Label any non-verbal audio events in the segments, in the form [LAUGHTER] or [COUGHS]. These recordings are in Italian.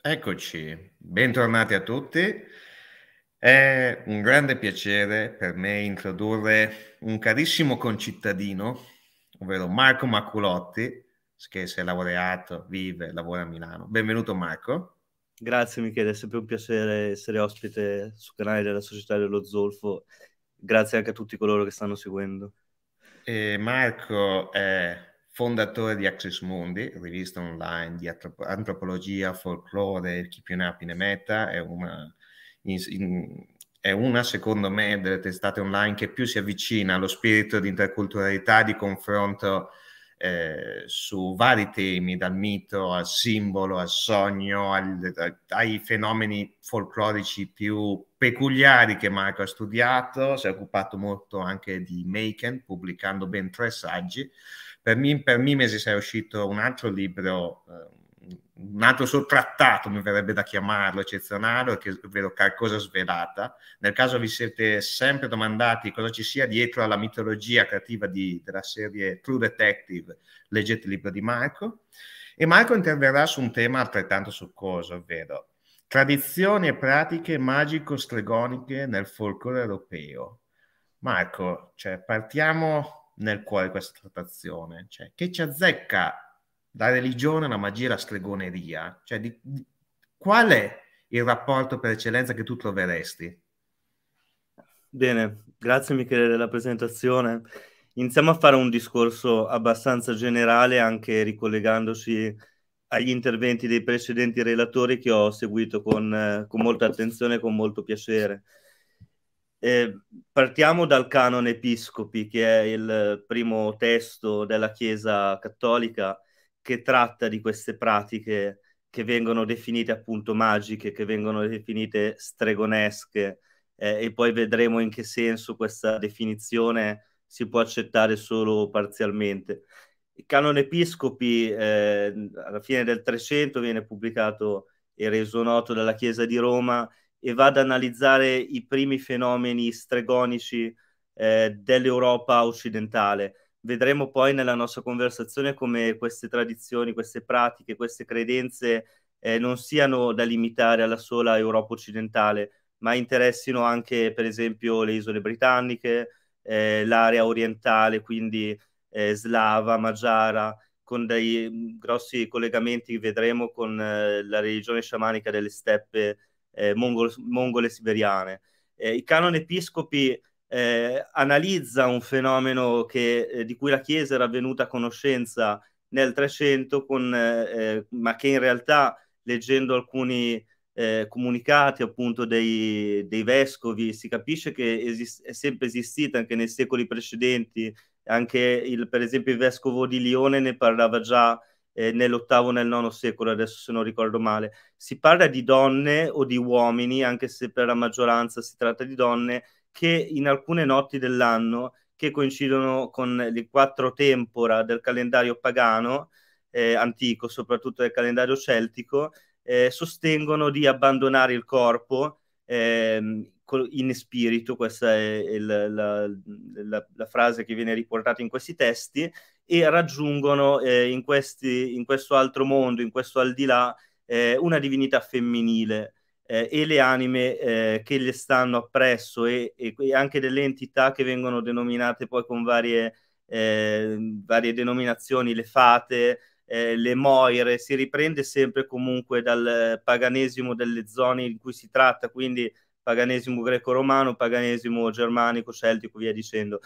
Eccoci, bentornati a tutti. È un grande piacere per me introdurre un carissimo concittadino, ovvero Marco Maculotti, che si è laureato, vive, e lavora a Milano. Benvenuto Marco. Grazie Michele, è sempre un piacere essere ospite sul canale della Società dello Zolfo. Grazie anche a tutti coloro che stanno seguendo. E Marco è fondatore di Access Mundi, rivista online di antropologia, folklore, chi più ne ha più ne metta, è una, in, in, è una, secondo me, delle testate online che più si avvicina allo spirito di interculturalità, di confronto eh, su vari temi, dal mito al simbolo, al sogno, al, ai fenomeni folclorici più peculiari che Marco ha studiato, si è occupato molto anche di Maken, pubblicando ben tre saggi, per, Mim- per Mimesis è uscito un altro libro, eh, un altro suo trattato, mi verrebbe da chiamarlo, eccezionale, che ovvero Qualcosa svelata. Nel caso vi siete sempre domandati cosa ci sia dietro alla mitologia creativa di, della serie True Detective, leggete il libro di Marco. E Marco interverrà su un tema altrettanto succoso, ovvero tradizioni e pratiche magico-stregoniche nel folklore europeo. Marco, cioè, partiamo nel cuore questa trattazione, cioè che ci azzecca la religione, la magia, e la stregoneria, cioè di, di, qual è il rapporto per eccellenza che tu troveresti? Bene, grazie Michele della presentazione. Iniziamo a fare un discorso abbastanza generale, anche ricollegandoci agli interventi dei precedenti relatori che ho seguito con, eh, con molta attenzione e con molto piacere. Eh, partiamo dal canone Episcopi, che è il primo testo della Chiesa cattolica che tratta di queste pratiche che vengono definite appunto magiche, che vengono definite stregonesche, eh, e poi vedremo in che senso questa definizione si può accettare solo parzialmente. Il canone Episcopi eh, alla fine del Trecento viene pubblicato e reso noto dalla Chiesa di Roma e vado ad analizzare i primi fenomeni stregonici eh, dell'Europa occidentale. Vedremo poi nella nostra conversazione come queste tradizioni, queste pratiche, queste credenze eh, non siano da limitare alla sola Europa occidentale, ma interessino anche per esempio le isole britanniche, eh, l'area orientale, quindi eh, slava, magiara, con dei mm, grossi collegamenti vedremo con eh, la religione sciamanica delle steppe eh, mongol- mongole siberiane. Eh, il canone Episcopi eh, analizza un fenomeno che, eh, di cui la Chiesa era venuta a conoscenza nel 300, con, eh, eh, ma che in realtà leggendo alcuni comunicati appunto dei, dei, vescovi si capisce che esist- è sempre esistita anche nei secoli precedenti, anche il, per esempio il vescovo di Lione ne parlava già eh, nell'ottavo nel nono secolo, adesso se non ricordo male. Si parla di donne o di uomini, anche se per la maggioranza si tratta di donne, che in alcune notti dell'anno, che coincidono con le quattro tempora del calendario pagano, eh, antico, soprattutto del calendario celtico, eh, sostengono di abbandonare il corpo ehm, in spirito, questa è il, la, la, la frase che viene riportata in questi testi, e raggiungono eh, in, questi, in, questo altro mondo, in questo al di là, eh, una divinità femminile eh, e le anime eh, che le stanno appresso e, e, e, anche delle entità che vengono denominate poi con varie, eh, varie denominazioni, le fate, eh, le moire, si riprende sempre comunque dal paganesimo delle zone in cui si tratta, quindi paganesimo greco-romano, paganesimo germanico, celtico, via dicendo.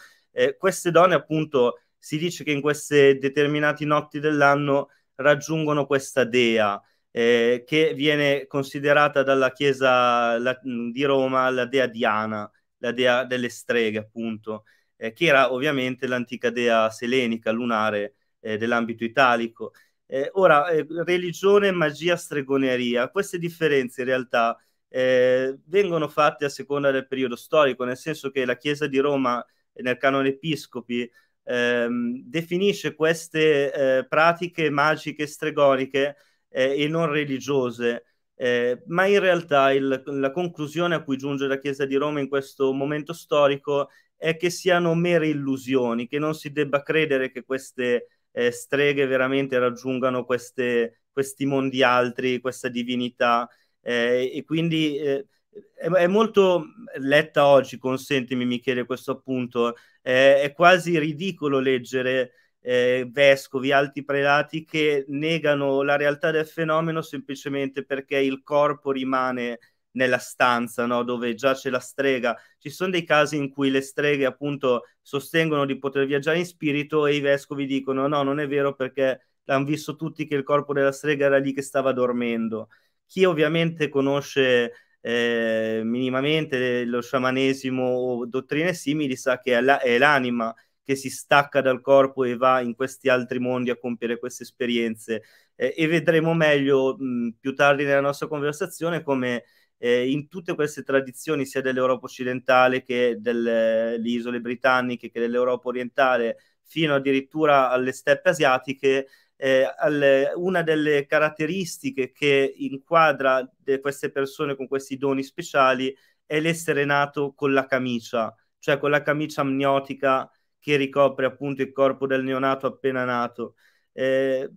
queste donne appunto si dice che in queste determinate notti dell'anno raggiungono questa dea eh, che viene considerata dalla Chiesa la, mm, di Roma la dea Diana, la dea delle streghe appunto, eh, che era ovviamente l'antica dea selenica lunare eh, dell'ambito italico. Eh, ora, eh, religione, magia, stregoneria, queste differenze in realtà eh, vengono fatte a seconda del periodo storico, nel senso che la Chiesa di Roma nel canone episcopi ehm, definisce queste eh, pratiche magiche stregoniche eh, e non religiose. Eh, ma in realtà il, la conclusione a cui giunge la Chiesa di Roma in questo momento storico è che siano mere illusioni, che non si debba credere che queste eh, streghe veramente raggiungano queste, questi mondi altri, questa divinità. Eh, e quindi eh, è, è molto letta oggi, consentimi Michele questo appunto, eh, è quasi ridicolo leggere eh, vescovi, alti prelati che negano la realtà del fenomeno semplicemente perché il corpo rimane nella stanza no? dove giace la strega. Ci sono dei casi in cui le streghe appunto sostengono di poter viaggiare in spirito e i vescovi dicono no, non è vero perché l'hanno visto tutti che il corpo della strega era lì che stava dormendo. Chi ovviamente conosce eh, minimamente lo sciamanesimo o dottrine simili sa che è, la, è l'anima che si stacca dal corpo e va in questi altri mondi a compiere queste esperienze. Eh, e vedremo meglio mh, mm, più tardi nella nostra conversazione come eh, in tutte queste tradizioni, sia dell'Europa occidentale che delle eh, isole britanniche, che dell'Europa orientale, fino addirittura alle steppe asiatiche, eh, al, una delle caratteristiche che inquadra queste persone con questi doni speciali è l'essere nato con la camicia, cioè con la camicia amniotica che ricopre appunto il corpo del neonato appena nato. Eh,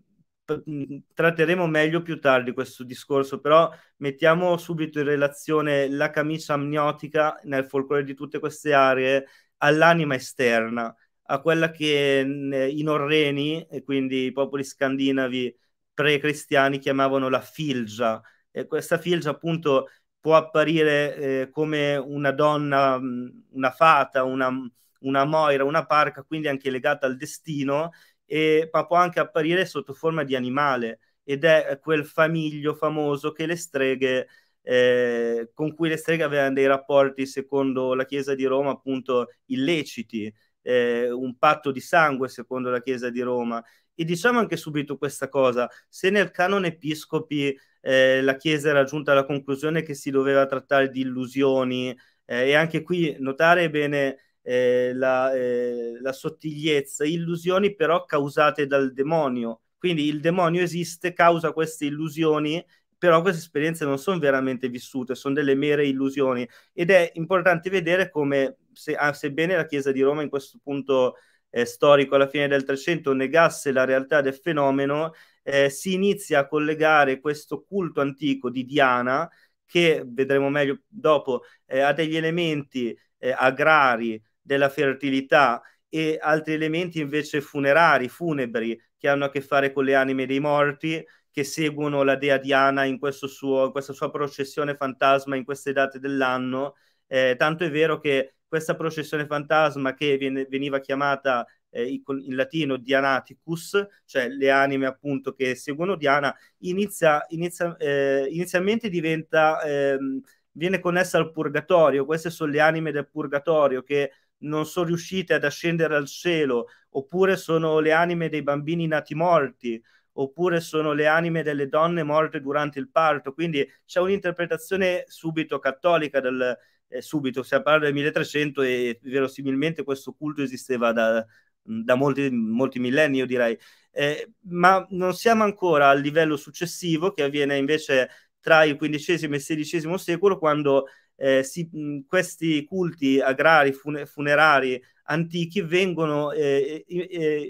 tratteremo meglio più tardi questo discorso, però mettiamo subito in relazione la camicia amniotica nel folklore di tutte queste aree all'anima esterna, a quella che i norreni, e quindi i popoli scandinavi pre-cristiani, chiamavano la filgia. E questa filgia appunto può apparire eh, come una donna, mm, una fata, una, una moira, una parca, quindi anche legata al destino, e, ma può anche apparire sotto forma di animale ed è quel famiglio famoso che le streghe eh, con cui le streghe avevano dei rapporti secondo la Chiesa di Roma appunto illeciti eh, un patto di sangue secondo la Chiesa di Roma. E diciamo anche subito questa cosa, se nel canone episcopi eh, la Chiesa era giunta alla conclusione che si doveva trattare di illusioni, eh, e anche qui notare bene eh, la, eh, la sottigliezza, illusioni però causate dal demonio, quindi il demonio esiste, causa queste illusioni però queste esperienze non sono veramente vissute, sono delle mere illusioni ed è importante vedere come, se, ah, sebbene la Chiesa di Roma in questo punto eh, storico alla fine del Trecento negasse la realtà del fenomeno, eh, si inizia a collegare questo culto antico di Diana, che vedremo meglio dopo, eh, a degli elementi eh, agrari della fertilità e altri elementi invece funerari, funebri, che hanno a che fare con le anime dei morti che seguono la dea Diana in, suo, in questa sua processione fantasma in queste date dell'anno. Eh, tanto è vero che questa processione fantasma che viene, veniva chiamata eh, in latino Dianaticus, cioè le anime appunto che seguono Diana, inizia, inizia, eh, inizialmente diventa, ehm, viene connessa al purgatorio, queste sono le anime del purgatorio che non sono riuscite ad ascendere al cielo, oppure sono le anime dei bambini nati morti, oppure sono le anime delle donne morte durante il parto. Quindi c'è un'interpretazione subito cattolica del, eh, subito, si parla del 1300 e verosimilmente questo culto esisteva da, da molti, molti, millenni, io direi. Eh, ma non siamo ancora al livello successivo che avviene invece tra il XV e il XVI secolo, quando eh, si, questi culti agrari, fune, funerari antichi vengono eh,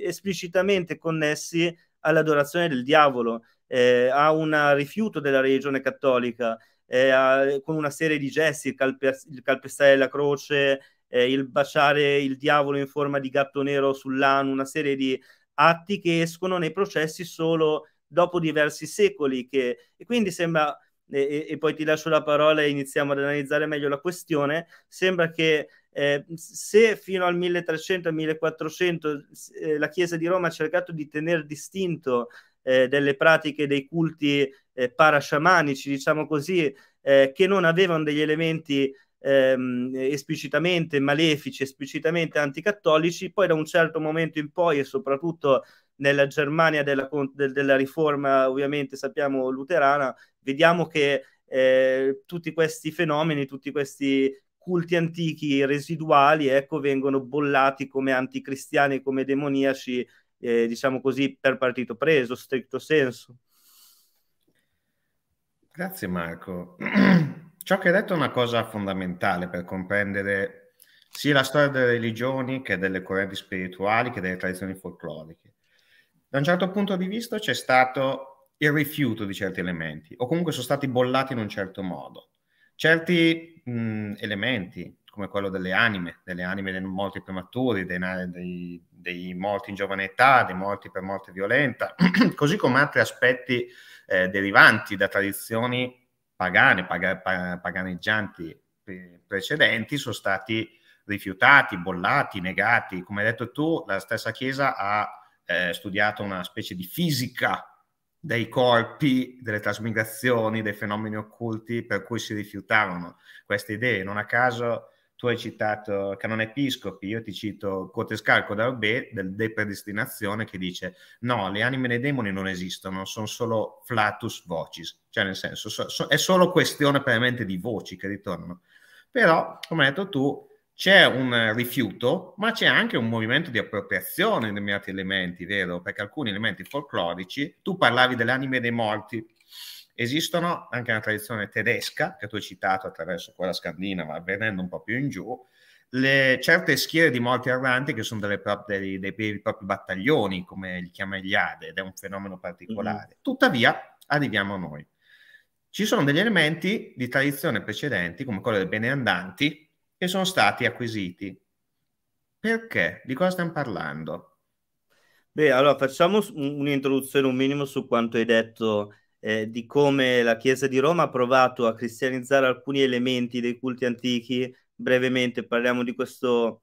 esplicitamente connessi all'adorazione del diavolo, eh, a un rifiuto della religione cattolica, eh, a, con una serie di gesti, il, calpe, il calpestare la croce, eh, il baciare il diavolo in forma di gatto nero sull'anno, una serie di atti che escono nei processi solo dopo diversi secoli. Che, e quindi sembra, e, e poi ti lascio la parola e iniziamo ad analizzare meglio la questione, sembra che eh, se fino al 1300 al 1400 eh, la Chiesa di Roma ha cercato di tenere distinto eh, delle pratiche dei culti eh, parasciamanici, diciamo così, eh, che non avevano degli elementi ehm, esplicitamente malefici, esplicitamente anticattolici, poi da un certo momento in poi e soprattutto nella Germania della, della riforma, ovviamente sappiamo luterana, vediamo che eh, tutti questi fenomeni, tutti questi culti antichi residuali ecco, vengono bollati come anticristiani, come demoniaci, eh, diciamo così, per partito preso, stricto senso. Grazie Marco. [CLEARS THROAT] Ciò che hai detto è una cosa fondamentale per comprendere sia la storia delle religioni che delle correnti spirituali che delle tradizioni folcloriche. Da un certo punto di vista c'è stato il rifiuto di certi elementi o comunque sono stati bollati in un certo modo certi mh, elementi, come quello delle anime, delle anime dei morti prematuri, dei, dei, dei molti in giovane età, dei morti per morte violenta, [CLEARS THROAT] così come altri aspetti eh, derivanti da tradizioni pagane, paga, paganeggianti precedenti, sono stati rifiutati, bollati, negati. Come hai detto tu, la stessa Chiesa ha eh, studiato una specie di fisica dei corpi, delle trasmigrazioni, dei fenomeni occulti per cui si rifiutavano queste idee. Non a caso tu hai citato Canone Episcopi, io ti cito Cotescalco d'Arbè del De Predestinazione che dice no, le anime dei demoni non esistono, sono solo flatus vocis, cioè nel senso so, so, è solo questione veramente di voci che ritornano. Però, come hai detto tu, c'è un rifiuto, ma c'è anche un movimento di appropriazione di determinati elementi, vero? Perché alcuni elementi folclorici, tu parlavi delle anime dei morti, esistono anche nella tradizione tedesca, che tu hai citato attraverso quella scandinava, venendo un po' più in giù, le certe schiere di morti erranti che sono delle prop- dei, dei, dei, propri battaglioni, come li chiama Iliade, ed è un fenomeno particolare. Mm-hmm. Tuttavia, arriviamo a noi. Ci sono degli elementi di tradizione precedenti, come quello dei beneandanti, e sono stati acquisiti. Perché? Di cosa stiamo parlando? Beh, allora facciamo un'introduzione un minimo su quanto hai detto eh, di come la Chiesa di Roma ha provato a cristianizzare alcuni elementi dei culti antichi. Brevemente parliamo di questo,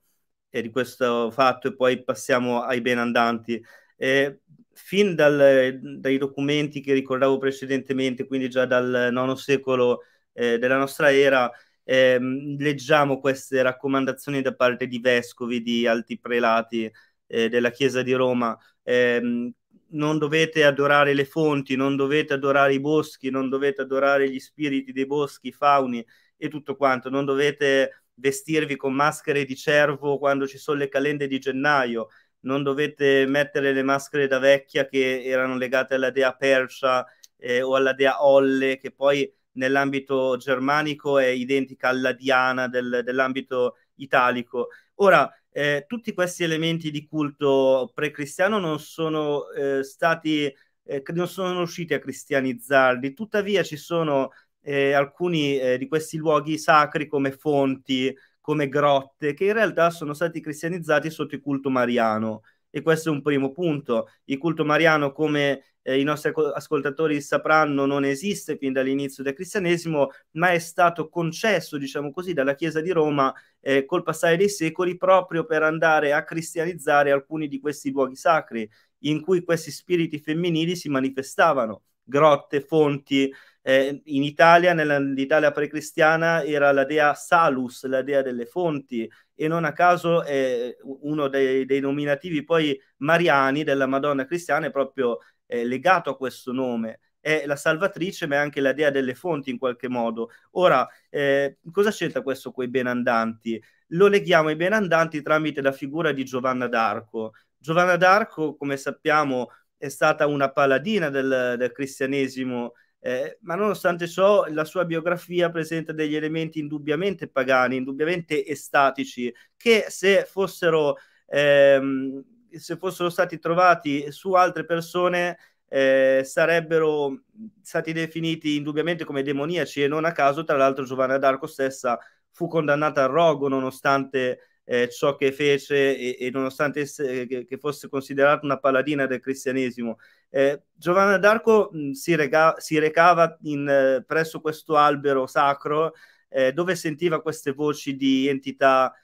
eh, di questo fatto e poi passiamo ai benandanti. Eh, fin dal, dai documenti che ricordavo precedentemente, quindi già dal IX secolo eh, della nostra era, ehm, leggiamo queste raccomandazioni da parte di vescovi, di alti prelati eh, della Chiesa di Roma. Ehm, non dovete adorare le fonti, non dovete adorare i boschi, non dovete adorare gli spiriti dei boschi, i fauni e tutto quanto, non dovete vestirvi con maschere di cervo quando ci sono le calende di gennaio, non dovete mettere le maschere da vecchia che erano legate alla dea Persia eh, o alla dea Olle, che poi nell'ambito germanico è identica alla diana del, dell'ambito italico. Ora, eh, tutti questi elementi di culto pre-cristiano non sono eh, stati, eh, non sono riusciti a cristianizzarli, tuttavia ci sono eh, alcuni eh, di questi luoghi sacri come fonti, come grotte, che in realtà sono stati cristianizzati sotto il culto mariano. E questo è un primo punto. Il culto mariano come eh, i nostri ascoltatori sapranno non esiste fin dall'inizio del cristianesimo, ma è stato concesso, diciamo così, dalla Chiesa di Roma eh, col passare dei secoli proprio per andare a cristianizzare alcuni di questi luoghi sacri in cui questi spiriti femminili si manifestavano, grotte, fonti. Eh, in Italia, nell'Italia precristiana, era la dea Salus, la dea delle fonti, e non a caso eh, uno dei, dei, nominativi poi mariani della Madonna cristiana è proprio eh, legato a questo nome. È la salvatrice, ma è anche la dea delle fonti in qualche modo. Ora, eh, cosa c'entra questo con i benandanti? Lo leghiamo ai benandanti tramite la figura di Giovanna d'Arco. Giovanna d'Arco, come sappiamo, è stata una paladina del, del cristianesimo eh, ma nonostante ciò, la sua biografia presenta degli elementi indubbiamente pagani, indubbiamente estatici, che se fossero ehm, se fossero stati trovati su altre persone eh, sarebbero stati definiti indubbiamente come demoniaci e non a caso, tra l'altro, Giovanna d'Arco stessa fu condannata al rogo nonostante eh, ciò che fece e, e nonostante esse, eh, che, che, fosse considerata una paladina del cristianesimo. Eh, Giovanna d'Arco mh, si, rega, si, recava in, eh, presso questo albero sacro eh, dove sentiva queste voci di entità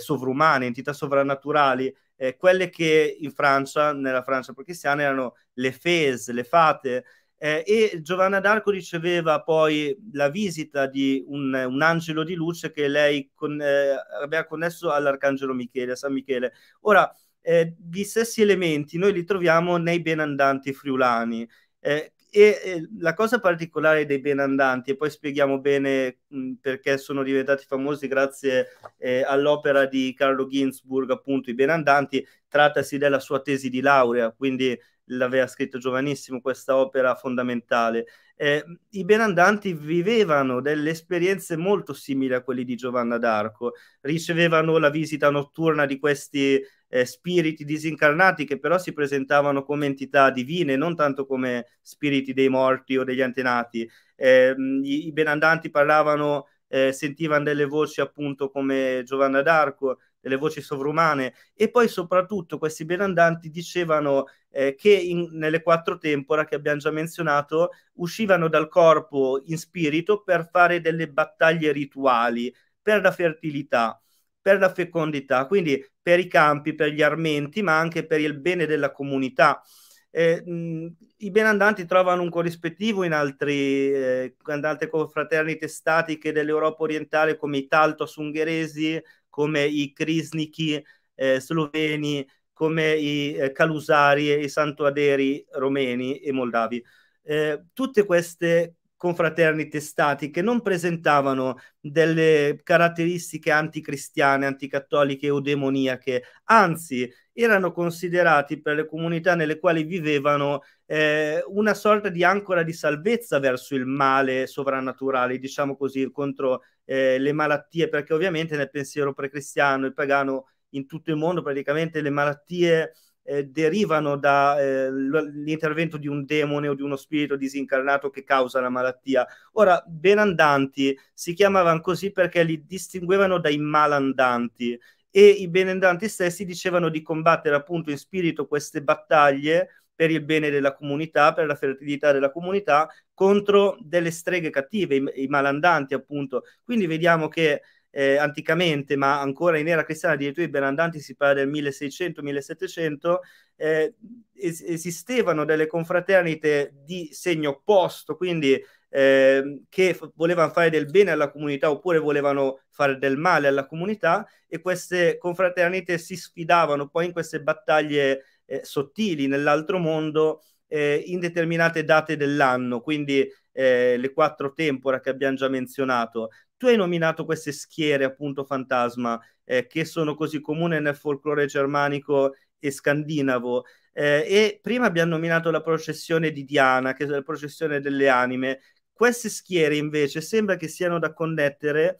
sovrumane, entità sovrannaturali eh, quelle che in Francia, nella Francia pro-cristiana, erano le fese, le fate, eh, e Giovanna d'Arco riceveva poi la visita di un, un angelo di luce che lei con, eh, aveva connesso all'arcangelo Michele, a San Michele. Ora, eh, gli stessi elementi noi li troviamo nei benandanti friulani. Eh, e la cosa particolare dei benandanti, e poi spieghiamo bene perché sono diventati famosi grazie eh, all'opera di Carlo Ginzburg, appunto, i benandanti, trattasi della sua tesi di laurea, quindi l'aveva scritto giovanissimo questa opera fondamentale. Eh, I benandanti vivevano delle esperienze molto simili a quelle di Giovanna d'Arco, ricevevano la visita notturna di questi eh, spiriti disincarnati che però si presentavano come entità divine, non tanto come spiriti dei morti o degli antenati. Eh, i, I benandanti parlavano, eh, sentivano delle voci appunto come Giovanna d'Arco, delle voci sovrumane e poi soprattutto questi benandanti dicevano eh, che in, nelle quattro tempora che abbiamo già menzionato uscivano dal corpo in spirito per fare delle battaglie rituali per la fertilità per la fecondità, quindi per i campi, per gli armenti, ma anche per il bene della comunità. Eh, mh, I benandanti trovano un corrispettivo in altri eh, altre confraternite statiche dell'Europa orientale come i Taltos ungheresi, come i Krisniki eh, sloveni, come i eh, Calusari e i Santuaderi romeni e moldavi. Eh, tutte queste confraterni testati che non presentavano delle caratteristiche anticristiane, anticattoliche o demoniache, anzi erano considerati per le comunità nelle quali vivevano eh, una sorta di ancora di salvezza verso il male sovrannaturale, diciamo così, contro eh, le malattie, perché ovviamente nel pensiero precristiano e pagano in tutto il mondo praticamente le malattie eh, derivano dall'intervento eh, di un demone o di uno spirito disincarnato che causa la malattia. Ora, benandanti si chiamavano così perché li distinguevano dai malandanti e i benandanti stessi dicevano di combattere appunto in spirito queste battaglie per il bene della comunità, per la fertilità della comunità, contro delle streghe cattive, i, i malandanti appunto. Quindi vediamo che eh, anticamente, ma ancora in era cristiana, addirittura i berandanti si parla del 1600-1700, eh, es- esistevano delle confraternite di segno opposto, quindi eh, che f- volevano fare del bene alla comunità oppure volevano fare del male alla comunità e queste confraternite si sfidavano poi in queste battaglie eh, sottili nell'altro mondo eh, in determinate date dell'anno, quindi eh, le quattro tempora che abbiamo già menzionato tu hai nominato queste schiere, appunto, fantasma, eh, che sono così comune nel folklore germanico e scandinavo. Eh, e prima abbiamo nominato la processione di Diana, che è la processione delle anime. Queste schiere invece sembra che siano da connettere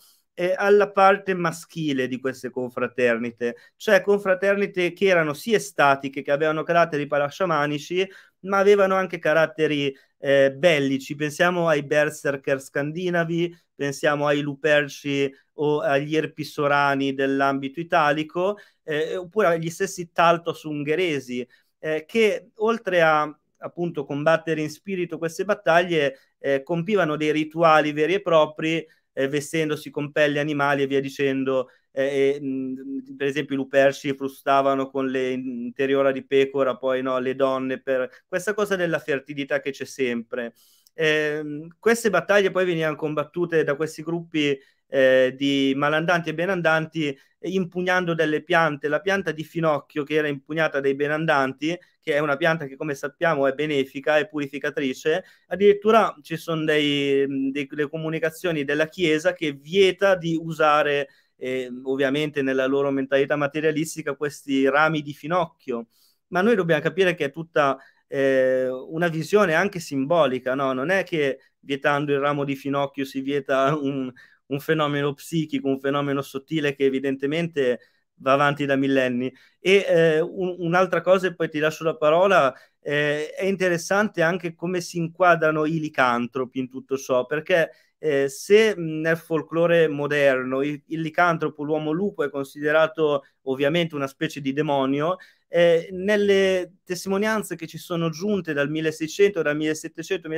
alla parte maschile di queste confraternite, cioè confraternite che erano sì estatiche, che avevano caratteri palasciamanici, ma avevano anche caratteri eh, bellici. Pensiamo ai berserker scandinavi, pensiamo ai luperci o agli erpisorani dell'ambito italico, eh, oppure agli stessi taltos ungheresi, eh, che oltre a appunto combattere in spirito queste battaglie, eh, compivano dei rituali veri e propri eh, vestendosi con pelli animali e via dicendo. Eh, mh, mm, per esempio i luperci frustavano con le interiora di pecora, poi no, le donne, per questa cosa della fertilità che c'è sempre. Eh, queste battaglie poi venivano combattute da questi gruppi eh, di malandanti e benandanti impugnando delle piante, la pianta di finocchio che era impugnata dai benandanti che è una pianta che come sappiamo è benefica e purificatrice, addirittura ci sono dei, dei, delle comunicazioni della Chiesa che vieta di usare, eh, ovviamente nella loro mentalità materialistica, questi rami di finocchio. Ma noi dobbiamo capire che è tutta eh, una visione anche simbolica, no? non è che vietando il ramo di finocchio si vieta un, un fenomeno psichico, un fenomeno sottile che evidentemente va avanti da millenni. E eh, un, un'altra cosa, e poi ti lascio la parola, eh, è interessante anche come si inquadrano i licantropi in tutto ciò, perché eh, se nel folklore moderno il, il, licantropo, l'uomo lupo, è considerato ovviamente una specie di demonio, eh, nelle testimonianze che ci sono giunte dal 1600, dal 1700,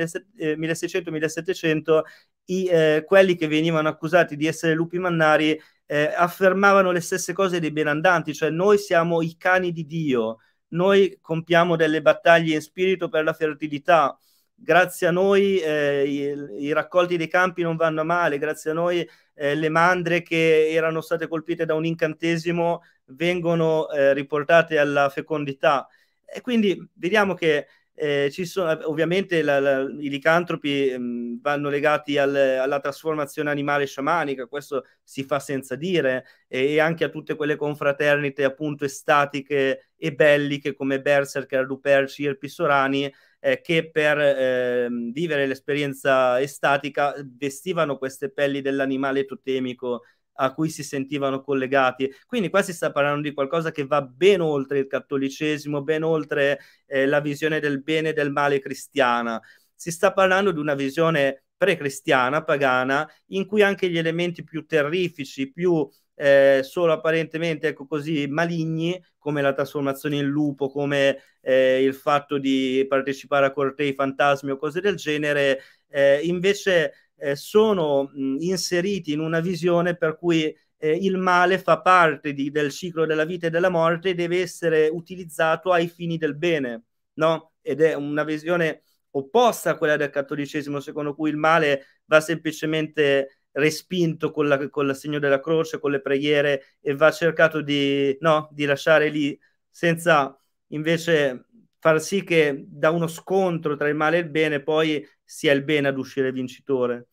1600, 1700, i, eh, quelli che venivano accusati di essere lupi mannari eh, affermavano le stesse cose dei benandanti, cioè noi siamo i cani di Dio, noi compiamo delle battaglie in spirito per la fertilità, grazie a noi eh, i, i, raccolti dei campi non vanno male, grazie a noi eh, le mandre che erano state colpite da un incantesimo vengono eh, riportate alla fecondità. E quindi vediamo che eh, sono, eh, ovviamente la, la, i licantropi mh, ehm, vanno legati al, alla trasformazione animale sciamanica, questo si fa senza dire, e, e, anche a tutte quelle confraternite appunto estatiche e belliche come Berserker, Luperci e Pissorani, eh, che per eh, vivere l'esperienza estatica vestivano queste pelli dell'animale totemico a cui si sentivano collegati. Quindi qua si sta parlando di qualcosa che va ben oltre il cattolicesimo, ben oltre eh, la visione del bene e del male cristiana. Si sta parlando di una visione pre-cristiana, pagana, in cui anche gli elementi più terrifici, più eh, solo apparentemente ecco così maligni come la trasformazione in lupo, come eh, il fatto di partecipare a cortei fantasmi o cose del genere, eh, invece eh, sono mh, inseriti in una visione per cui eh, il male fa parte di, del ciclo della vita e della morte e deve essere utilizzato ai fini del bene, no? Ed è una visione opposta a quella del cattolicesimo, secondo cui il male va semplicemente respinto con, la, con l'assegno della croce, con le preghiere e va cercato di, no, di lasciare lì senza invece far sì che da uno scontro tra il male e il bene poi sia il bene ad uscire vincitore.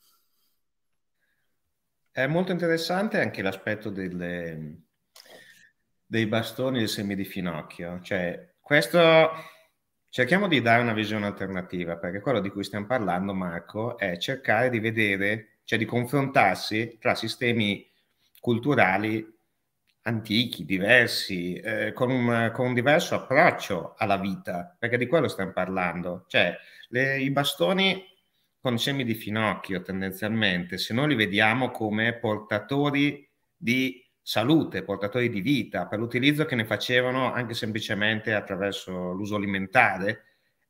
È molto interessante anche l'aspetto delle, dei bastoni del semi di finocchio. Cioè, questo cerchiamo di dare una visione alternativa, perché quello di cui stiamo parlando, Marco, è cercare di vedere, cioè di confrontarsi tra sistemi culturali antichi, diversi, eh, con, un, con, un, diverso approccio alla vita, perché di quello stiamo parlando. Cioè, le, I bastoni con semi di finocchio tendenzialmente, se noi li vediamo come portatori di salute, portatori di vita, per l'utilizzo che ne facevano anche semplicemente attraverso l'uso alimentare,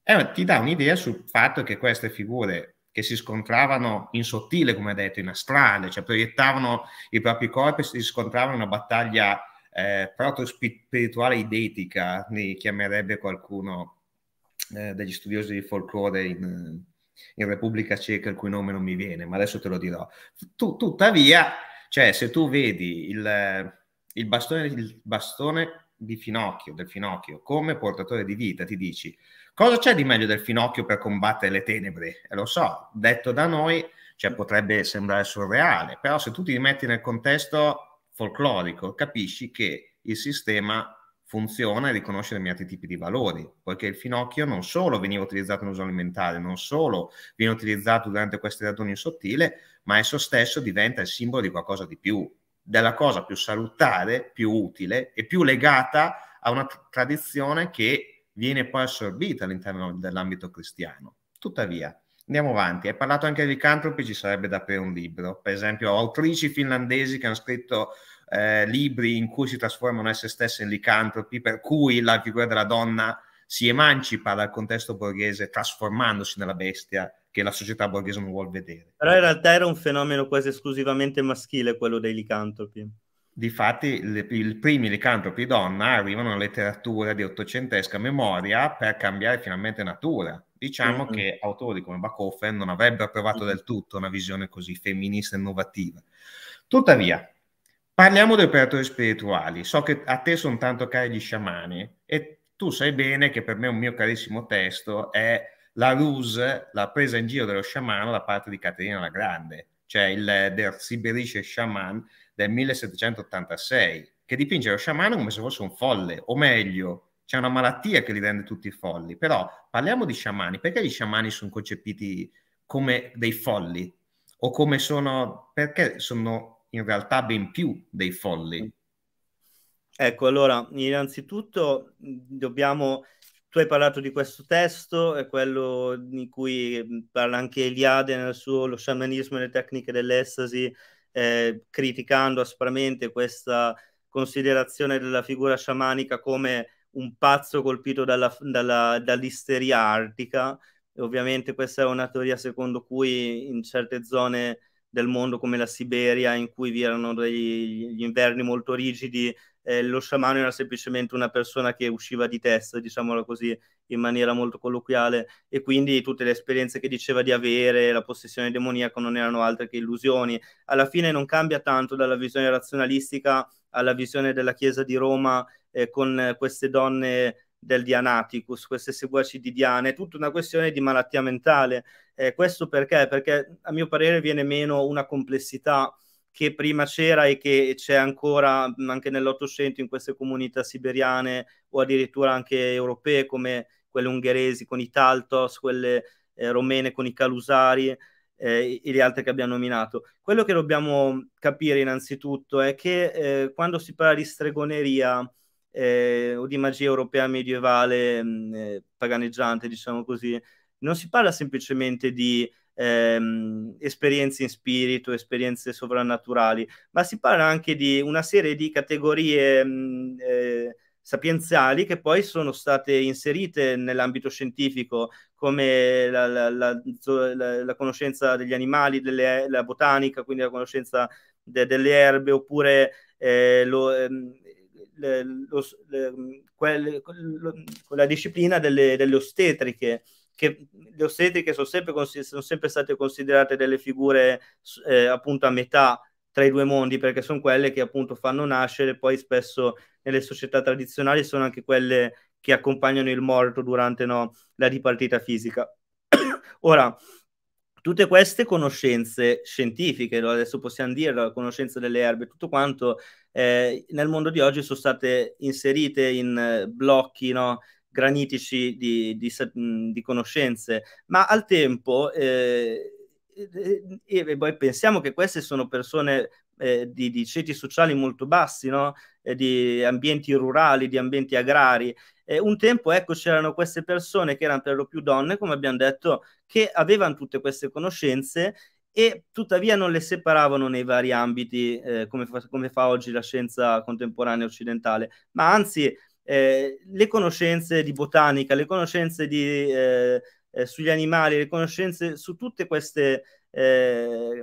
eh, ti dà un'idea sul fatto che queste figure che si scontravano in sottile, come detto, in astrale, cioè proiettavano i propri corpi e si scontravano in una battaglia eh, proto-spirituale idetica, ne chiamerebbe qualcuno eh, degli studiosi di folklore in, eh, in, Repubblica Ceca, il cui nome non mi viene, ma adesso te lo dirò. Tu, tuttavia, cioè, se tu vedi il, eh, il, bastone, il bastone di finocchio, del finocchio, come portatore di vita, ti dici, cosa c'è di meglio del finocchio per combattere le tenebre? E lo so, detto da noi, cioè, potrebbe sembrare surreale, però se tu ti metti nel contesto folclorico, capisci che il sistema funziona e riconosce determinati tipi di valori, poiché il finocchio non solo veniva utilizzato in uso alimentare, non solo viene utilizzato durante queste raduni sottile, ma esso stesso diventa il simbolo di qualcosa di più, della cosa più salutare, più utile e più legata a una tradizione che viene poi assorbita all'interno dell'ambito cristiano. Tuttavia, Andiamo avanti, hai parlato anche di cantropi, ci sarebbe da aprire un libro, per esempio autrici finlandesi che hanno scritto eh, libri in cui si trasformano esse stesse in licantropi, per cui la figura della donna si emancipa dal contesto borghese trasformandosi nella bestia che la società borghese non vuole vedere. Però in realtà era un fenomeno quasi esclusivamente maschile quello dei licantropi. Difatti, i primi licantropi donna arrivano alla letteratura di ottocentesca memoria per cambiare finalmente natura diciamo mm-hmm. che autori come Bachofer non avrebbero approvato mm-hmm. del tutto una visione così femminista e innovativa. Tuttavia, parliamo di operatori spirituali. So che a te sono tanto cari gli sciamani e tu sai bene che per me un mio carissimo testo è la ruse, la presa in giro dello sciamano da parte di Caterina la Grande, cioè il Der Siberische Schaman del 1786, che dipinge lo sciamano come se fosse un folle, o meglio, c'è una malattia che li rende tutti folli, però parliamo di sciamani, perché gli sciamani sono concepiti come dei folli o come sono, perché sono in realtà ben più dei folli? Mm. Ecco, allora, innanzitutto dobbiamo, tu hai parlato di questo testo, è quello di cui parla anche Eliade nel suo Lo sciamanismo e le tecniche dell'estasi, eh, criticando aspramente questa considerazione della figura sciamanica come un pazzo colpito dalla, dalla, dall'isteria artica. E ovviamente questa è una teoria secondo cui in certe zone del mondo come la Siberia, in cui vi erano degli inverni molto rigidi, eh, lo sciamano era semplicemente una persona che usciva di testa, diciamolo così, in maniera molto colloquiale, e quindi tutte le esperienze che diceva di avere, la possessione demoniaca, non erano altre che illusioni. Alla fine non cambia tanto dalla visione razionalistica alla visione della Chiesa di Roma eh, con queste donne del Dianaticus, queste seguaci di Diana, è tutta una questione di malattia mentale. Eh, questo perché? Perché a mio parere viene meno una complessità che prima c'era e che c'è ancora anche nell'Ottocento in queste comunità siberiane o addirittura anche europee come quelle ungheresi con i Taltos, quelle eh, romene con i Calusari eh, e le altre che abbiamo nominato. Quello che dobbiamo capire innanzitutto è che eh, quando si parla di stregoneria eh, o di magia europea medievale mh, mm, eh, paganeggiante, diciamo così. Non si parla semplicemente di ehm, esperienze in spirito, esperienze sovrannaturali, ma si parla anche di una serie di categorie mh, mm, eh, sapienziali che poi sono state inserite nell'ambito scientifico, come la, la, la, la conoscenza degli animali, delle, la botanica, quindi la conoscenza de, delle erbe, oppure eh, lo, ehm, le, lo, le, quelle, mm, quella disciplina delle, delle, ostetriche, che le ostetriche sono sempre, sono sempre state considerate delle figure eh, appunto a metà tra i due mondi, perché sono quelle che appunto fanno nascere poi spesso nelle società tradizionali sono anche quelle che accompagnano il morto durante no, la dipartita fisica. [COUGHS] Ora, tutte queste conoscenze scientifiche, adesso possiamo dirlo, la conoscenza delle erbe, tutto quanto eh, nel mondo di oggi sono state inserite in blocchi no, granitici di, di, di, conoscenze, ma al tempo, eh, e, poi pensiamo che queste sono persone eh, di, di, ceti sociali molto bassi, no? eh, di ambienti rurali, di ambienti agrari. Eh, un tempo ecco, c'erano queste persone che erano per lo più donne, come abbiamo detto, che avevano tutte queste conoscenze e tuttavia non le separavano nei vari ambiti eh, come, fa, come, fa, oggi la scienza contemporanea occidentale, ma anzi eh, le conoscenze di botanica, le conoscenze di, eh, eh sugli animali, le conoscenze su tutte queste, eh,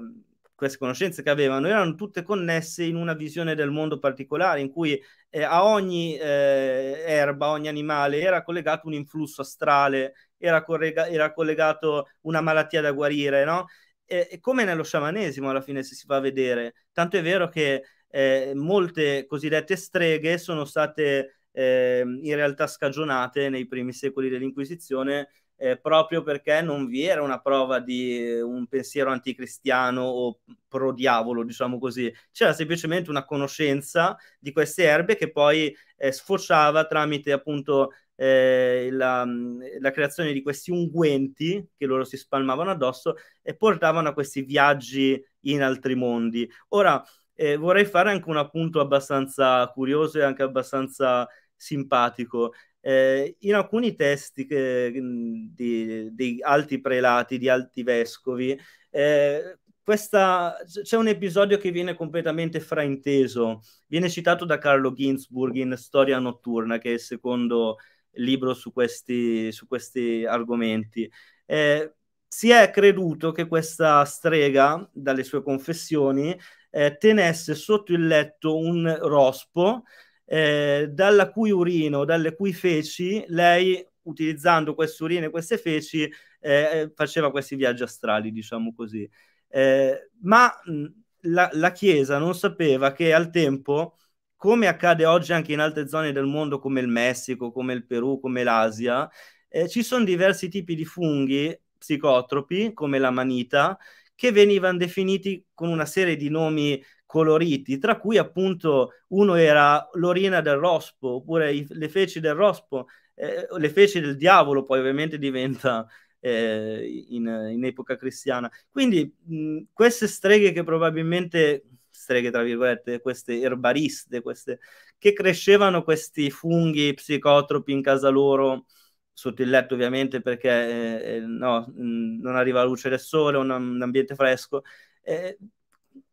queste, conoscenze che avevano erano tutte connesse in una visione del mondo particolare in cui eh, a ogni erba, ogni animale era collegato un influsso astrale, era, correga- era collegato una malattia da guarire, no? eh, come nello sciamanesimo alla fine se si fa vedere, tanto è vero che eh, molte cosiddette streghe sono state eh, in realtà scagionate nei primi secoli dell'Inquisizione eh, proprio perché non vi era una prova di eh, un pensiero anticristiano o pro diavolo, diciamo così, c'era semplicemente una conoscenza di queste erbe che poi eh, sfociava tramite appunto eh, la, la, creazione di questi unguenti che loro si spalmavano addosso e portavano a questi viaggi in altri mondi. Ora eh, vorrei fare anche un appunto abbastanza curioso e anche abbastanza simpatico. Eh, in alcuni testi che, mm, di, di, alti prelati, di alti vescovi, eh, questa, c'è un episodio che viene completamente frainteso, viene citato da Carlo Ginzburg in Storia notturna, che è il secondo libro su questi, su questi argomenti. Eh, si è creduto che questa strega, dalle sue confessioni, eh, tenesse sotto il letto un rospo eh, dalla cui urino, dalle cui feci, lei utilizzando queste urine e queste feci eh, eh, faceva questi viaggi astrali, diciamo così. Eh, ma la, la Chiesa non sapeva che al tempo come accade oggi anche in altre zone del mondo come il Messico, come il Perù, come l'Asia, eh, ci sono diversi tipi di funghi psicotropi, come la manita, che venivano definiti con una serie di nomi coloriti, tra cui appunto uno era l'orina del rospo, oppure i, le feci del rospo, eh, le feci del diavolo, poi ovviamente diventa eh, in, in, epoca cristiana. Quindi mh, queste streghe che probabilmente streghe, tra virgolette, queste erbariste, queste, che crescevano questi funghi psicotropi in casa loro, sotto il letto ovviamente perché eh, eh no, mm, non arriva la luce del sole, un, un ambiente fresco. Eh,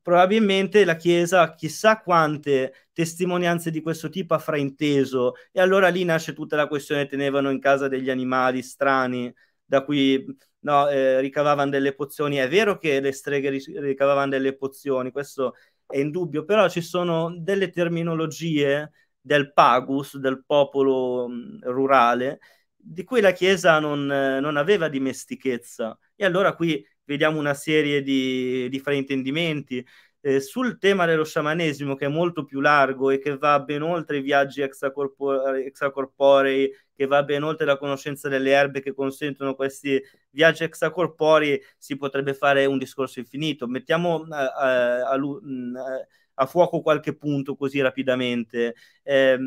probabilmente la Chiesa chissà quante testimonianze di questo tipo ha frainteso e allora lì nasce tutta la questione tenevano in casa degli animali strani da cui no, eh, ricavavano delle pozioni. È vero che le streghe ricavavano delle pozioni, questo è indubbio, però ci sono delle terminologie del pagus, del popolo mm, rurale, di cui la Chiesa non, eh, non aveva dimestichezza. E allora qui vediamo una serie di, di fraintendimenti, eh, sul tema dello sciamanesimo, che è molto più largo e che va ben oltre i viaggi extracorpore- extracorporei, che va ben oltre la conoscenza delle erbe che consentono questi viaggi extracorporei, si potrebbe fare un discorso infinito. Mettiamo eh, eh a, a, mm, eh, a, fuoco qualche punto così rapidamente. Eh,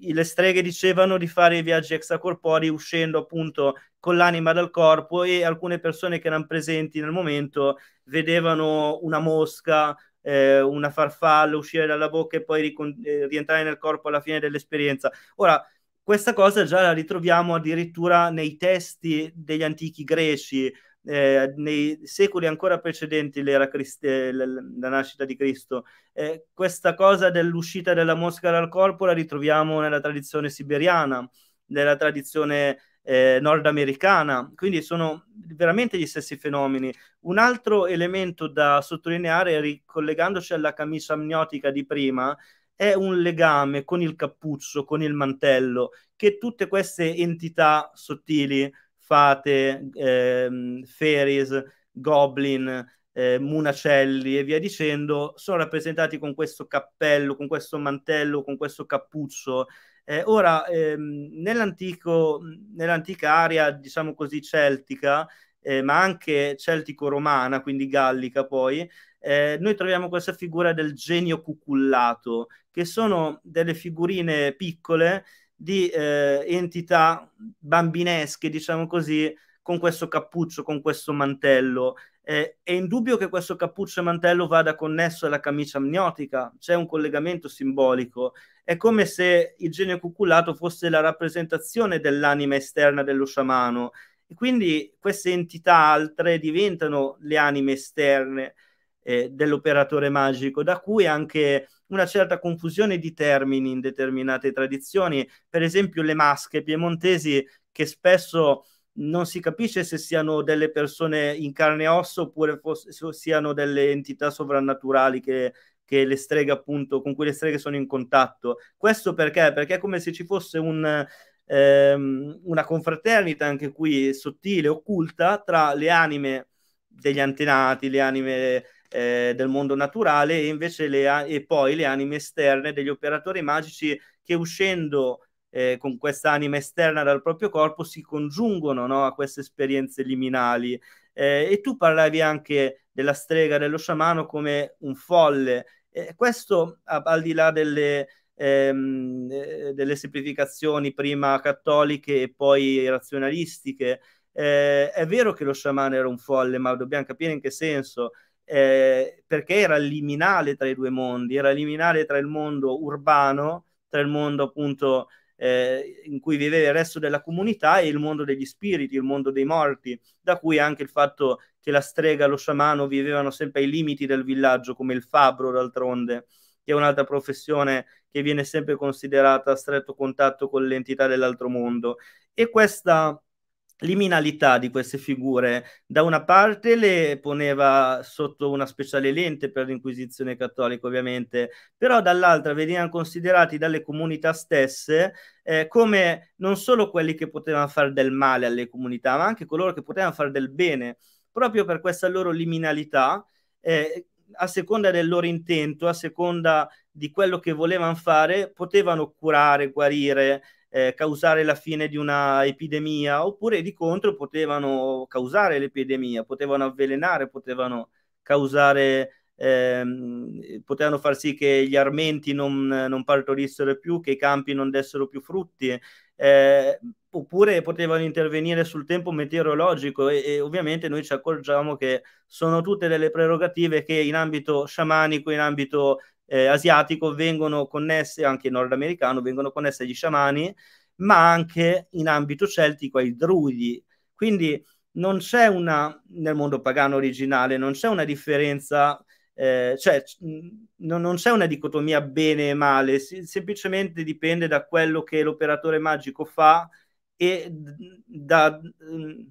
le streghe dicevano di fare i viaggi extracorporei uscendo appunto con l'anima dal corpo e alcune persone che erano presenti nel momento vedevano una mosca eh, una farfalla uscire dalla bocca e poi ricon- eh, rientrare nel corpo alla fine dell'esperienza. Ora, questa cosa già la ritroviamo addirittura nei testi degli antichi greci, eh, nei secoli ancora precedenti l'era Crist- eh, la, la nascita di Cristo. Eh, questa cosa dell'uscita della mosca dal corpo la ritroviamo nella tradizione siberiana, nella tradizione eh, nordamericana, quindi sono veramente gli stessi fenomeni. Un altro elemento da sottolineare, ricollegandoci alla camicia amniotica di prima, è un legame con il cappuccio, con il mantello, che tutte queste entità sottili, fate, eh, fairies, goblin, eh, munacelli e via dicendo, sono rappresentati con questo cappello, con questo mantello, con questo cappuccio eh, ora, ehm, nell'antica area, diciamo così, celtica, eh, ma anche celtico-romana, quindi gallica poi, eh, noi troviamo questa figura del genio cucullato, che sono delle figurine piccole di eh, entità bambinesche, diciamo così, con questo cappuccio, con questo mantello. Eh, è indubbio che questo cappuccio e mantello vada connesso alla camicia amniotica, c'è un collegamento simbolico, è come se il genio cuculato fosse la rappresentazione dell'anima esterna dello sciamano e quindi queste entità altre diventano le anime esterne eh, dell'operatore magico, da cui anche una certa confusione di termini in determinate tradizioni, per esempio le masche piemontesi che spesso non si capisce se siano delle persone in carne e osso oppure fosse, siano delle entità sovrannaturali che che le streghe appunto con cui le streghe sono in contatto. Questo perché? Perché è come se ci fosse un, ehm, una confraternita anche qui sottile, occulta tra le anime degli antenati, le anime eh, del mondo naturale e invece le, e poi le anime esterne degli operatori magici che uscendo eh, con questa anima esterna dal proprio corpo si congiungono no, a queste esperienze liminali. Eh, e tu parlavi anche della strega, dello sciamano come un folle eh, questo al di là delle, ehm, eh, delle, semplificazioni prima cattoliche e poi razionalistiche, eh, è vero che lo sciamano era un folle, ma dobbiamo capire in che senso. Eh, perché era liminale tra i due mondi, era liminale tra il mondo urbano, tra il mondo appunto eh, in cui viveva il resto della comunità e il mondo degli spiriti, il mondo dei morti, da cui anche il fatto che la strega, lo sciamano vivevano sempre ai limiti del villaggio, come il fabbro d'altronde, che è un'altra professione che viene sempre considerata a stretto contatto con l'entità dell'altro mondo. E questa liminalità di queste figure da una parte le poneva sotto una speciale lente per l'inquisizione cattolica ovviamente però dall'altra venivano considerati dalle comunità stesse eh, come non solo quelli che potevano fare del male alle comunità ma anche coloro che potevano fare del bene proprio per questa loro liminalità, eh, a seconda del loro intento, a seconda di quello che volevano fare, potevano curare, guarire, eh, causare la fine di una epidemia, oppure di contro potevano causare l'epidemia, potevano avvelenare, potevano causare ehm, potevano far sì che gli armenti non, non, partorissero più, che i campi non dessero più frutti. Eh, oppure potevano intervenire sul tempo meteorologico e, e, ovviamente noi ci accorgiamo che sono tutte delle prerogative che in ambito sciamanico, in ambito eh, asiatico vengono connesse, anche nordamericano, vengono connesse agli sciamani, ma anche in ambito celtico ai druidi. Quindi non c'è una, nel mondo pagano originale, non c'è una differenza eh, cioè mh, non, c'è una dicotomia bene e male, si, semplicemente dipende da quello che l'operatore magico fa e da,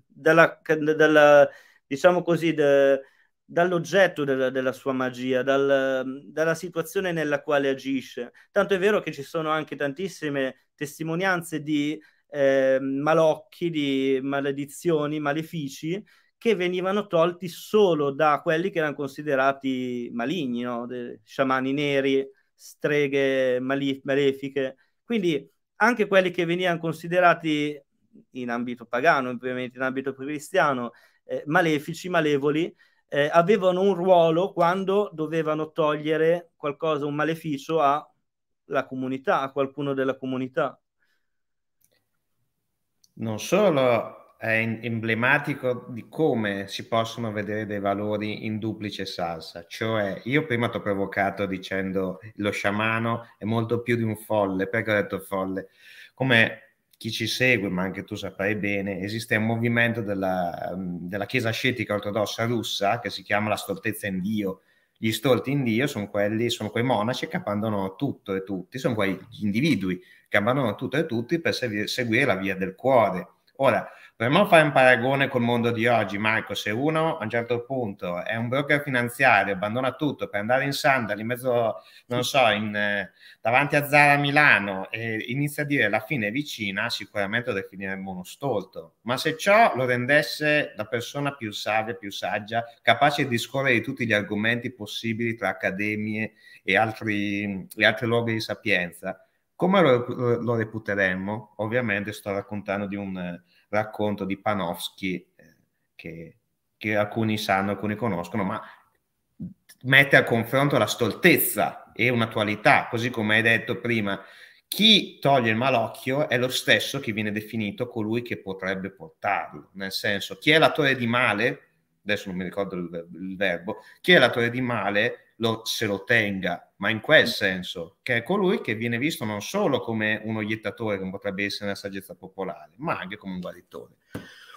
dalla, dalla, diciamo così, da, dall'oggetto della, della, sua magia, dal, dalla situazione nella quale agisce. Tanto è vero che ci sono anche tantissime testimonianze di eh, malocchi, di maledizioni, malefici che venivano tolti solo da quelli che erano considerati maligni, no? De, sciamani neri, streghe male, malefiche. Quindi anche quelli che venivano considerati in ambito pagano, ovviamente in ambito cristiano, eh, malefici, malevoli, eh, avevano un ruolo quando dovevano togliere qualcosa, un maleficio alla comunità, a qualcuno della comunità. Non solo è emblematico di come si possono vedere dei valori in duplice salsa. Cioè, io prima ti ho provocato dicendo lo sciamano è molto più di un folle, perché ho detto folle? Come chi ci segue, ma anche tu saprai bene, esiste un movimento della, mm, della Chiesa scetica ortodossa russa che si chiama la stoltezza in Dio. Gli stolti in Dio sono, quelli, sono quei monaci che abbandonano tutto e tutti, sono quegli individui che abbandonano tutto e tutti per seguire la via del cuore Ora, proviamo a fare un paragone col mondo di oggi, Marco. Se uno a un certo punto è un broker finanziario, abbandona tutto per andare in sandali in mezzo, non so, in, eh, davanti a Zara Milano e inizia a dire la fine è vicina, sicuramente lo definiremmo uno stolto. Ma se ciò lo rendesse la persona più savia, più saggia, capace di discorrere di tutti gli argomenti possibili tra accademie e altri, e altri luoghi di sapienza, come lo, lo, reputeremmo? Ovviamente sto raccontando di un racconto di Panofsky eh, che, che alcuni sanno, alcuni conoscono, ma mette a confronto la stoltezza e un'attualità, così come hai detto prima, chi toglie il malocchio è lo stesso che viene definito colui che potrebbe portarlo, nel senso chi è l'attore di male, adesso non mi ricordo il, il verbo, chi è l'attore di male lo, se lo tenga, ma in quel senso, che è colui che viene visto non solo come un oiettatore, come potrebbe essere nella saggezza popolare, ma anche come un guaritore.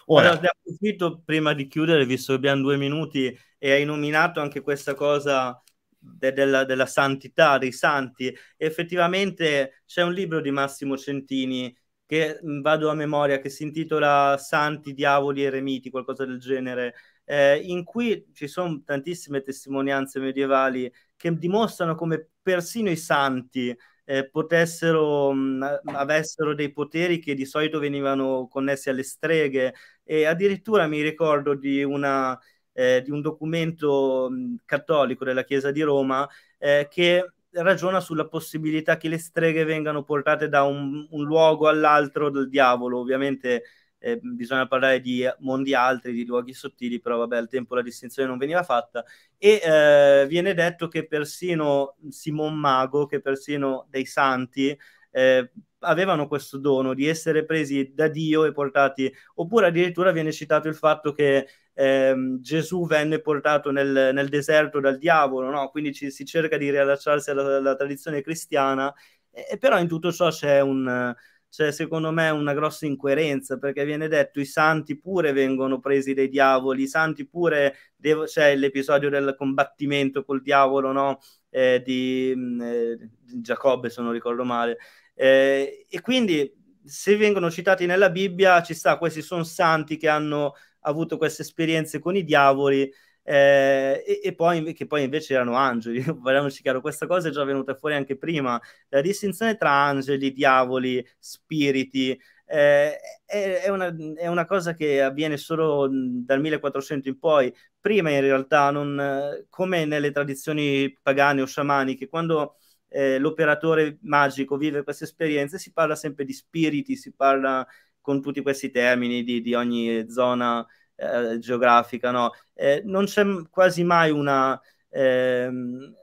Ora, allora, approfitto prima di chiudere, visto che abbiamo due minuti e hai nominato anche questa cosa de- della, della santità, dei santi, effettivamente c'è un libro di Massimo Centini che vado a memoria, che si intitola Santi, Diavoli, e Remiti, qualcosa del genere, eh, in cui ci sono tantissime testimonianze medievali che dimostrano come persino i santi eh, potessero, mh, mm, avessero dei poteri che di solito venivano connessi alle streghe e addirittura mi ricordo di, una, eh, di un documento mh, mm, cattolico della Chiesa di Roma eh, che ragiona sulla possibilità che le streghe vengano portate da un, un luogo all'altro dal diavolo, ovviamente eh, bisogna parlare di eh, mondi altri, di luoghi sottili, però vabbè al tempo la distinzione non veniva fatta e eh, viene detto che persino Simon Mago, che persino dei santi eh, avevano questo dono di essere presi da Dio e portati, oppure addirittura viene citato il fatto che ehm, Gesù venne portato nel, nel, deserto dal diavolo, no? quindi ci, si cerca di riallacciarsi alla, alla tradizione cristiana, eh, però in tutto ciò c'è un c'è cioè, secondo me una grossa incoerenza perché viene detto i santi pure vengono presi dai diavoli, i santi pure devo, c'è cioè, l'episodio del combattimento col diavolo no? Eh, di, mm, eh, di, Giacobbe se non ricordo male eh, e quindi se vengono citati nella Bibbia ci sta, questi sono santi che hanno avuto queste esperienze con i diavoli eh, e, e, poi, che poi invece erano angeli, parliamoci [LAUGHS] chiaro, questa cosa è già venuta fuori anche prima, la distinzione tra angeli, diavoli, spiriti, eh, è, è, una, è, una, cosa che avviene solo mm, dal 1400 in poi. Prima, in realtà, non, come nelle tradizioni pagane o sciamaniche, quando eh, l'operatore magico vive queste esperienze, si parla sempre di spiriti, si parla con tutti questi termini di, di ogni zona eh, geografica, no? eh, non c'è quasi mai una... Ehm,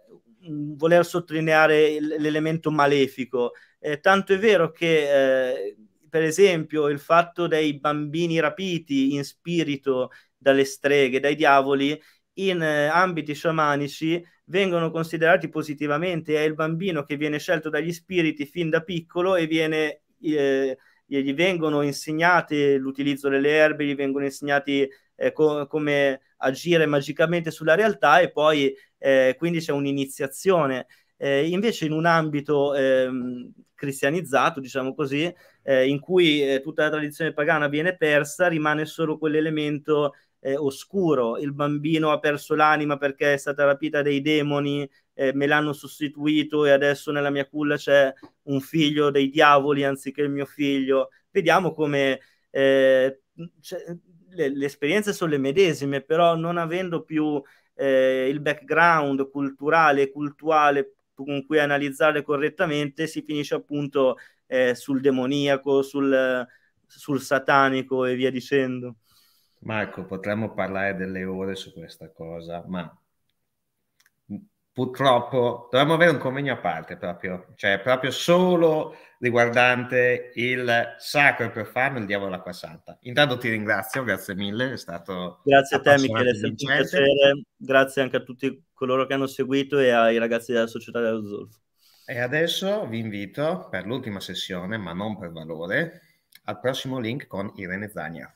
voler sottolineare l'elemento malefico, eh, tanto è vero che eh, per esempio il fatto dei bambini rapiti in spirito dalle streghe, dai diavoli, in eh, ambiti sciamanici vengono considerati positivamente. È il bambino che viene scelto dagli spiriti fin da piccolo e viene eh, gli vengono insegnate l'utilizzo delle erbe, gli vengono insegnati eh, co- come agire magicamente sulla realtà e poi eh, quindi c'è un'iniziazione. Eh, invece in un ambito ehm, cristianizzato, diciamo così, eh, in cui eh, tutta la tradizione pagana viene persa, rimane solo quell'elemento eh, oscuro. Il bambino ha perso l'anima perché è stata rapita dai demoni eh, me l'hanno sostituito e adesso nella mia culla c'è un figlio dei diavoli anziché il mio figlio. Vediamo come eh, cioè, le, le, esperienze sono le medesime, però non avendo più eh, il background culturale e cultuale con cui analizzare correttamente, si finisce appunto eh, sul demoniaco, sul, sul satanico e via dicendo. Marco, potremmo parlare delle ore su questa cosa, ma purtroppo dovremmo avere un convegno a parte proprio, cioè proprio solo riguardante il sacro e profano il diavolo l'acqua santa. Intanto ti ringrazio, grazie mille, è stato Grazie a te Michele, è stato un piacere, grazie anche a tutti coloro che hanno seguito e ai ragazzi della società dello Zolfo. E adesso vi invito per l'ultima sessione, ma non per valore, al prossimo link con Irene Zagna.